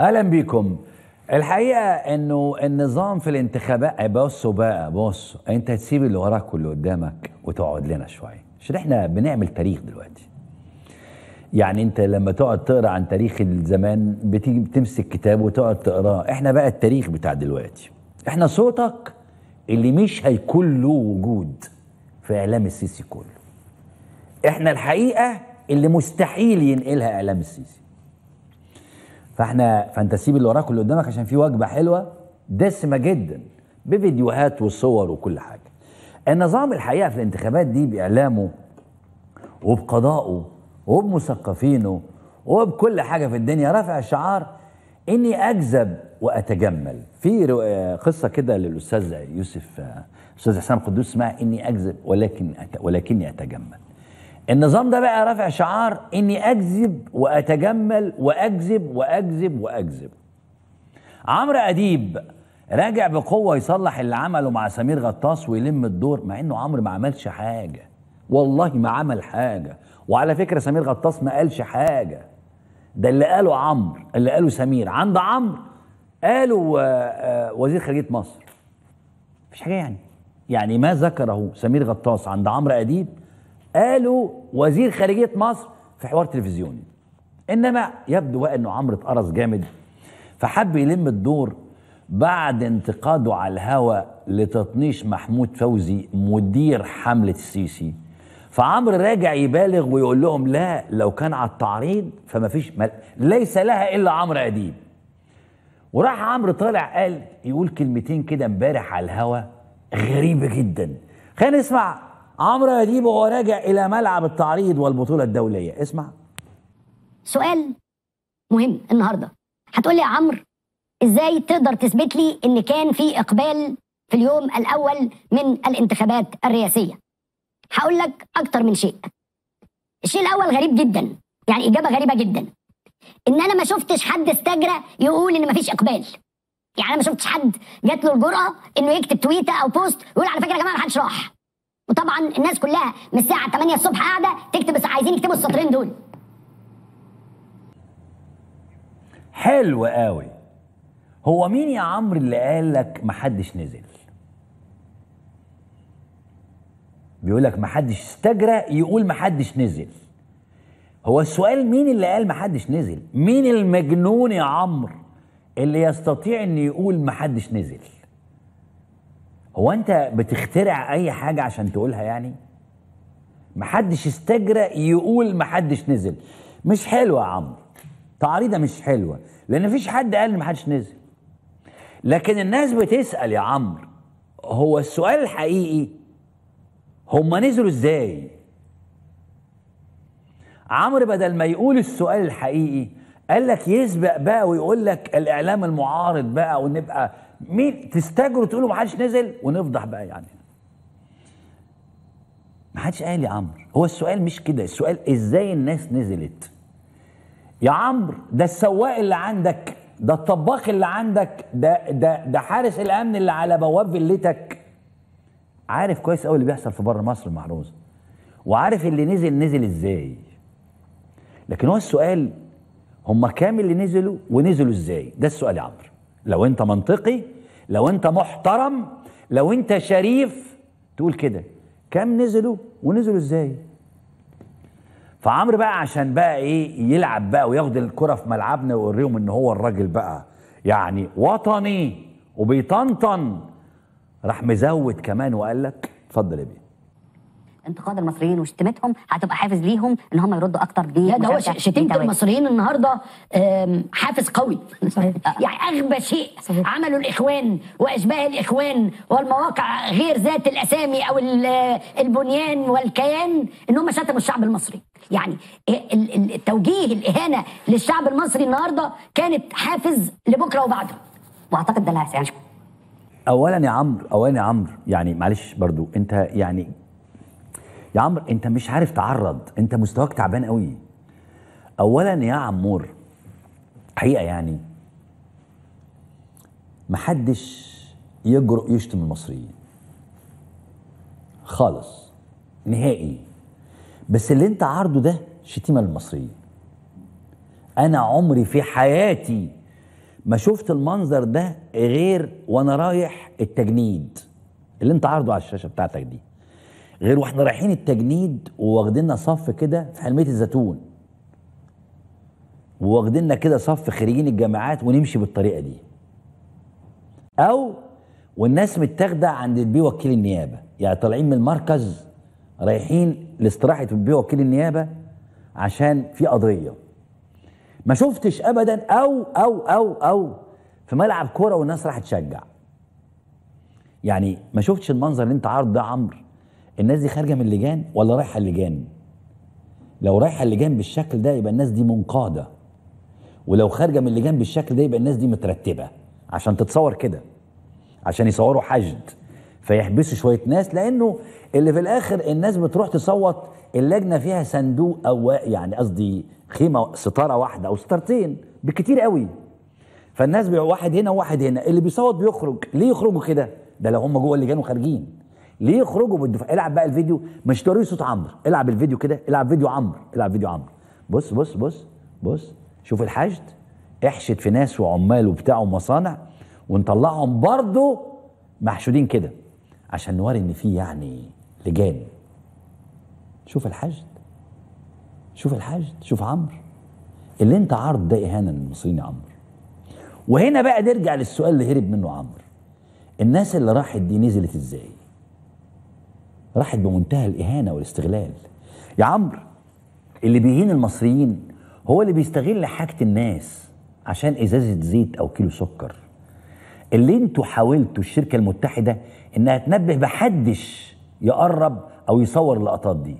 اهلا بيكم الحقيقه انه النظام في الانتخابات إيه بصوا بقى بصوا انت تسيب اللي وراك واللي قدامك وتقعد لنا شويه عشان احنا بنعمل تاريخ دلوقتي يعني انت لما تقعد تقرا عن تاريخ الزمان بتيجي بتمسك كتاب وتقعد تقراه احنا بقى التاريخ بتاع دلوقتي احنا صوتك اللي مش هيكون له وجود في اعلام السيسي كله احنا الحقيقه اللي مستحيل ينقلها اعلام السيسي فاحنا فانت سيب اللي وراك واللي قدامك عشان في وجبه حلوه دسمه جدا بفيديوهات وصور وكل حاجه النظام الحقيقه في الانتخابات دي باعلامه وبقضائه وبمثقفينه وبكل حاجه في الدنيا رافع الشعار اني اجذب واتجمل في آه، قصه كده للاستاذ يوسف آه، استاذ حسام قدوس اسمها اني اجذب ولكن ولكني اتجمل النظام ده بقى رافع شعار اني اكذب واتجمل واكذب واكذب واكذب عمرو اديب راجع بقوه يصلح اللي عمله مع سمير غطاس ويلم الدور مع انه عمرو ما عملش حاجه والله ما عمل حاجه وعلى فكره سمير غطاس ما قالش حاجه ده اللي قاله عمرو اللي قاله سمير عند عمرو قاله آه، آه، وزير خارجيه مصر مفيش حاجه يعني يعني ما ذكره سمير غطاس عند عمرو اديب قالوا وزير خارجيه مصر في حوار تلفزيوني انما يبدو بقى انه عمرو اتقرص جامد فحب يلم الدور بعد انتقاده على الهوى لتطنيش محمود فوزي مدير حمله السيسي فعمرو راجع يبالغ ويقول لهم لا لو كان على التعريض فما فيش ليس لها الا عمرو اديب وراح عمرو طالع قال يقول كلمتين كده امبارح على الهوى غريبه جدا خلينا نسمع عمرو أديب وهو راجع إلى ملعب التعريض والبطولة الدولية اسمع سؤال مهم النهاردة هتقول لي يا عمرو إزاي تقدر تثبت لي إن كان في إقبال في اليوم الأول من الانتخابات الرئاسية هقول لك أكتر من شيء الشيء الأول غريب جدا يعني إجابة غريبة جدا إن أنا ما شفتش حد استجرى يقول إن مفيش إقبال يعني أنا ما شفتش حد جات له الجرأة إنه يكتب تويتة أو بوست ويقول على فكرة يا جماعة محدش راح وطبعا الناس كلها من الساعه 8 الصبح قاعده تكتب عايزين يكتبوا السطرين دول حلو قوي هو مين يا عمرو اللي قال لك محدش نزل بيقول لك محدش استجرى يقول محدش نزل هو السؤال مين اللي قال محدش نزل مين المجنون يا عمرو اللي يستطيع ان يقول محدش نزل هو انت بتخترع اي حاجه عشان تقولها يعني محدش استجرأ يقول محدش نزل مش حلوه يا عمرو تعريضه مش حلوه لان مفيش حد قال محدش نزل لكن الناس بتسال يا عمرو هو السؤال الحقيقي هما نزلوا ازاي عمرو بدل ما يقول السؤال الحقيقي قال لك يسبق بقى ويقول لك الاعلام المعارض بقى ونبقى مين تستجروا تقولوا ما حدش نزل ونفضح بقى يعني ما حدش قال يا عمرو هو السؤال مش كده السؤال ازاي الناس نزلت يا عمرو ده السواق اللي عندك ده الطباخ اللي عندك ده ده ده حارس الامن اللي على بواب فيلتك عارف كويس قوي اللي بيحصل في بره مصر مع وعارف اللي نزل نزل ازاي لكن هو السؤال هم كام اللي نزلوا ونزلوا ازاي ده السؤال يا عمرو لو انت منطقي لو انت محترم لو انت شريف تقول كده كام نزلوا ونزلوا ازاي فعمرو بقى عشان بقى ايه يلعب بقى وياخد الكره في ملعبنا ويوريهم ان هو الراجل بقى يعني وطني وبيطنطن راح مزود كمان وقال لك اتفضل يا بيه انتقاد المصريين وشتمتهم هتبقى حافز ليهم ان هم يردوا اكتر دي لا ده هو شتيمه المصريين النهارده حافز قوي صحيح يعني اغبى شيء صحيح. عمله الاخوان واشباه الاخوان والمواقع غير ذات الاسامي او البنيان والكيان ان هم شتموا الشعب المصري يعني التوجيه الاهانه للشعب المصري النهارده كانت حافز لبكره وبعده واعتقد ده اللي هيساعدكم اولا يا عمرو اولا يا عمرو يعني معلش برضو انت يعني يا عمر انت مش عارف تعرض انت مستواك تعبان قوي اولا يا عمور حقيقه يعني محدش يجرؤ يشتم المصريين خالص نهائي بس اللي انت عارضه ده شتيمه للمصريين انا عمري في حياتي ما شفت المنظر ده غير وانا رايح التجنيد اللي انت عارضه على الشاشه بتاعتك دي غير واحنا رايحين التجنيد وواخديننا صف كده في حلميه الزيتون وواخديننا كده صف خريجين الجامعات ونمشي بالطريقه دي او والناس متاخده عند البي وكيل النيابه يعني طالعين من المركز رايحين لاستراحه البي وكيل النيابه عشان في قضيه ما شفتش ابدا او او او او في ملعب كوره والناس راح تشجع يعني ما شفتش المنظر اللي انت عارض ده عمرو الناس دي خارجه من اللجان ولا رايحه اللجان لو رايحه اللجان بالشكل ده يبقى الناس دي منقاده ولو خارجه من اللجان بالشكل ده يبقى الناس دي مترتبه عشان تتصور كده عشان يصوروا حشد فيحبسوا شويه ناس لانه اللي في الاخر الناس بتروح تصوت اللجنه فيها صندوق او يعني قصدي خيمه ستاره واحده او ستارتين بالكتير قوي فالناس واحد هنا وواحد هنا اللي بيصوت بيخرج ليه يخرجوا كده ده لو هم جوه اللجان وخارجين ليه يخرجوا بالدفاع العب بقى الفيديو مش توري صوت عمرو العب الفيديو كده العب فيديو عمرو العب فيديو عمرو بص بص بص بص شوف الحشد احشد في ناس وعمال وبتاع ومصانع ونطلعهم برضه محشودين كده عشان نوري ان في يعني لجان شوف الحشد شوف الحشد شوف عمرو اللي انت عارض ده اهانه للمصريين يا عمرو وهنا بقى نرجع للسؤال اللي هرب منه عمرو الناس اللي راحت دي نزلت ازاي راحت بمنتهى الإهانة والاستغلال يا عمرو اللي بيهين المصريين هو اللي بيستغل حاجة الناس عشان إزازة زيت أو كيلو سكر اللي انتوا حاولتوا الشركة المتحدة إنها تنبه بحدش يقرب أو يصور اللقطات دي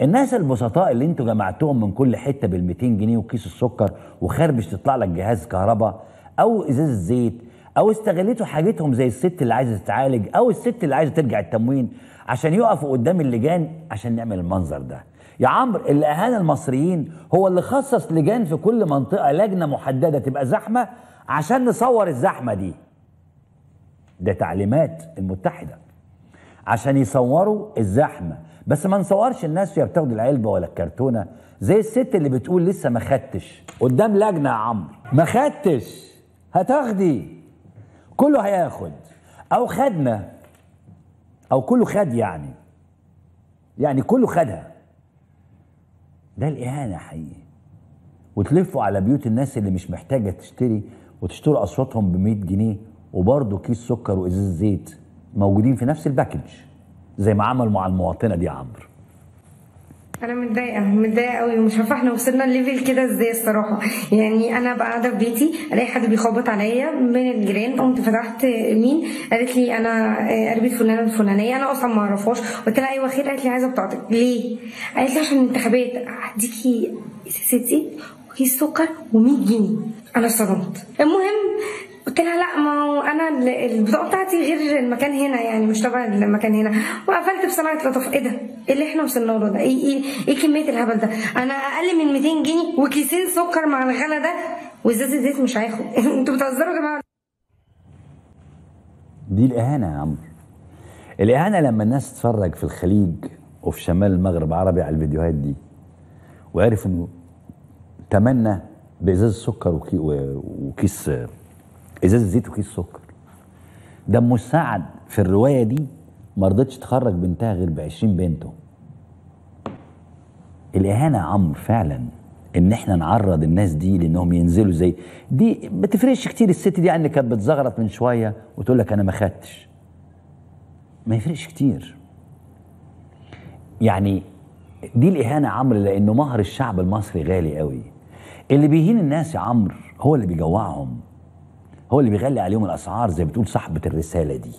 الناس البسطاء اللي انتوا جمعتهم من كل حتة بال200 جنيه وكيس السكر وخربش تطلع لك جهاز كهرباء أو إزازة زيت او استغلته حاجتهم زي الست اللي عايزه تتعالج او الست اللي عايزه ترجع التموين عشان يقفوا قدام اللجان عشان نعمل المنظر ده يا عمرو اللي اهان المصريين هو اللي خصص لجان في كل منطقه لجنه محدده تبقى زحمه عشان نصور الزحمه دي ده تعليمات المتحده عشان يصوروا الزحمه بس ما نصورش الناس وهي بتاخد العلبه ولا الكرتونه زي الست اللي بتقول لسه ما خدتش قدام لجنه يا عمرو ما خدتش هتاخدي كله هياخد او خدنا او كله خد يعني يعني كله خدها ده الاهانه حقيقي وتلفوا على بيوت الناس اللي مش محتاجه تشتري وتشتروا اصواتهم ب 100 جنيه وبرضه كيس سكر وازاز زيت موجودين في نفس الباكج زي ما عملوا مع المواطنه دي عمرو انا متضايقه متضايقه قوي ومش عارفه احنا وصلنا لليفل كده ازاي الصراحه يعني انا بقى قاعده في بيتي الاقي حد بيخبط عليا من الجيران قمت فتحت مين قالت لي انا قريبه فلانه الفلانيه انا اصلا ما اعرفهاش قلت لها ايوه خير قالت لي عايزه بتاعتك ليه قالت لي عشان الانتخابات هديكي ستي وكيس سكر و100 جنيه انا صدمت المهم قلت لها لا ما هو انا البطاقه بتاعتي غير المكان هنا يعني مش تبع المكان هنا وقفلت بصنعه لطف ايه ده؟ ايه اللي احنا وصلنا له ده؟ ايه ايه ايه كميه الهبل ده؟ انا اقل من 200 جنيه وكيسين سكر مع الغلا ده وازازه زيت مش هاخد انتوا بتهزروا يا جماعه دي الاهانه يا عمرو الاهانه لما الناس تتفرج في الخليج وفي شمال المغرب عربي على الفيديوهات دي وعرف انه تمنى بازازه سكر وكيس ازازه زيت وكيس سكر ده ام السعد في الروايه دي ما رضتش تخرج بنتها غير ب 20 بنته الاهانه يا عمرو فعلا ان احنا نعرض الناس دي لانهم ينزلوا زي دي ما تفرقش كتير الست دي عني كانت بتزغرط من شويه وتقول لك انا ما خدتش ما يفرقش كتير يعني دي الاهانه يا عمرو لانه مهر الشعب المصري غالي قوي اللي بيهين الناس يا عمرو هو اللي بيجوعهم هو اللي بيغلي عليهم الاسعار زي بتقول صاحبه الرساله دي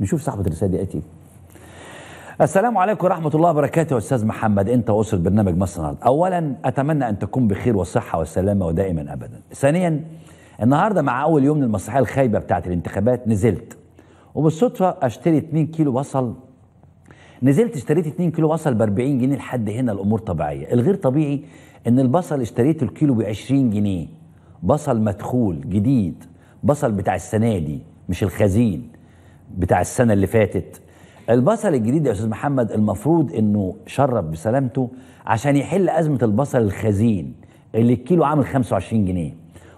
نشوف صاحبه الرساله دي قالت ايه السلام عليكم ورحمة الله وبركاته أستاذ محمد أنت وأسرة برنامج مصر أولا أتمنى أن تكون بخير وصحة وسلامة ودائما أبدا ثانيا النهاردة مع أول يوم للمسرحية الخايبة بتاعة الانتخابات نزلت وبالصدفة أشتري 2 كيلو وصل نزلت اشتريت 2 كيلو وصل ب 40 جنيه لحد هنا الأمور طبيعية الغير طبيعي أن البصل اشتريته الكيلو ب 20 جنيه بصل مدخول جديد بصل بتاع السنه دي مش الخزين بتاع السنه اللي فاتت البصل الجديد يا استاذ محمد المفروض انه شرف بسلامته عشان يحل ازمه البصل الخزين اللي الكيلو عامل 25 جنيه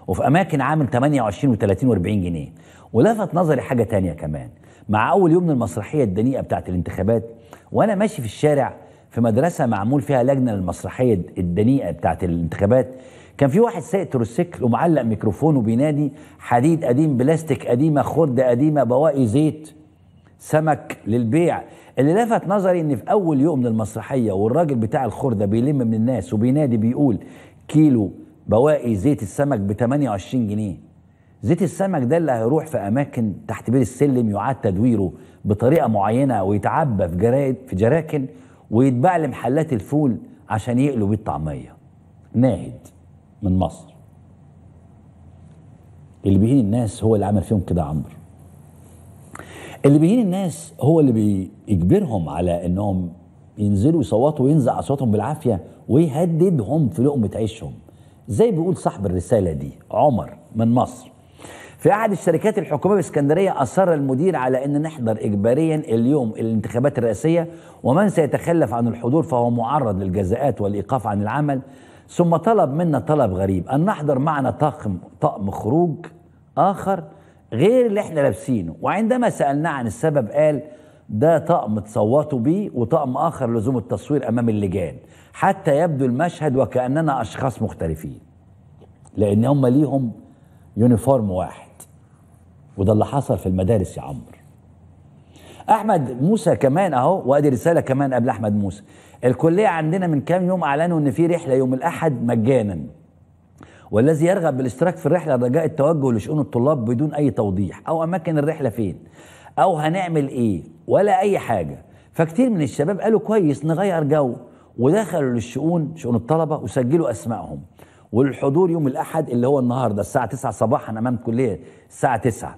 وفي اماكن عامل 28 و30 و40 جنيه ولفت نظري حاجه تانية كمان مع اول يوم من المسرحيه الدنيئه بتاعه الانتخابات وانا ماشي في الشارع في مدرسه معمول فيها لجنه للمسرحيه الدنيئه بتاعه الانتخابات كان في واحد سايق تروسيكل ومعلق ميكروفون وبينادي حديد قديم بلاستيك قديمه خرده قديمه بواقي زيت سمك للبيع اللي لفت نظري ان في اول يوم من المسرحيه والراجل بتاع الخرده بيلم من الناس وبينادي بيقول كيلو بواقي زيت السمك ب 28 جنيه زيت السمك ده اللي هيروح في اماكن تحت بير السلم يعاد تدويره بطريقه معينه ويتعبى في جرائد في جراكن ويتباع لمحلات الفول عشان يقلوا بيه الطعميه ناهد من مصر اللي بيهين الناس هو اللي عمل فيهم كده عمر اللي بيهين الناس هو اللي بيجبرهم على انهم ينزلوا يصوتوا وينزع اصواتهم بالعافيه ويهددهم في لقمه عيشهم زي بيقول صاحب الرساله دي عمر من مصر في احد الشركات الحكوميه باسكندريه اصر المدير على ان نحضر اجباريا اليوم الانتخابات الرئاسيه ومن سيتخلف عن الحضور فهو معرض للجزاءات والايقاف عن العمل ثم طلب منا طلب غريب أن نحضر معنا طاقم طقم خروج آخر غير اللي احنا لابسينه وعندما سألناه عن السبب قال ده طقم تصوتوا بيه وطقم آخر لزوم التصوير أمام اللجان حتى يبدو المشهد وكأننا أشخاص مختلفين لأن هم ليهم يونيفورم واحد وده اللي حصل في المدارس يا عمرو أحمد موسى كمان أهو وأدي رسالة كمان قبل أحمد موسى الكلية عندنا من كام يوم أعلنوا أن في رحلة يوم الأحد مجانا والذي يرغب بالاشتراك في الرحلة رجاء التوجه لشؤون الطلاب بدون أي توضيح أو أماكن الرحلة فين أو هنعمل إيه ولا أي حاجة فكتير من الشباب قالوا كويس نغير جو ودخلوا للشؤون شؤون الطلبة وسجلوا أسمائهم والحضور يوم الأحد اللي هو النهاردة الساعة 9 صباحا أمام كلية الساعة 9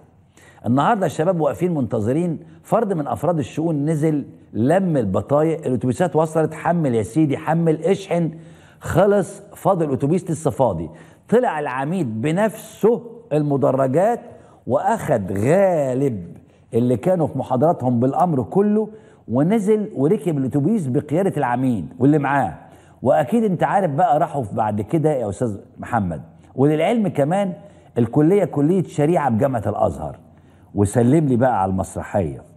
النهارده الشباب واقفين منتظرين فرد من افراد الشؤون نزل لم البطايق الاتوبيسات وصلت حمل يا سيدي حمل اشحن خلص فاضل الاتوبيس لسه فاضي طلع العميد بنفسه المدرجات واخد غالب اللي كانوا في محاضراتهم بالامر كله ونزل وركب الاتوبيس بقياده العميد واللي معاه واكيد انت عارف بقى راحوا بعد كده يا استاذ محمد وللعلم كمان الكليه كليه شريعه بجامعه الازهر وسلم لي بقى على المسرحيه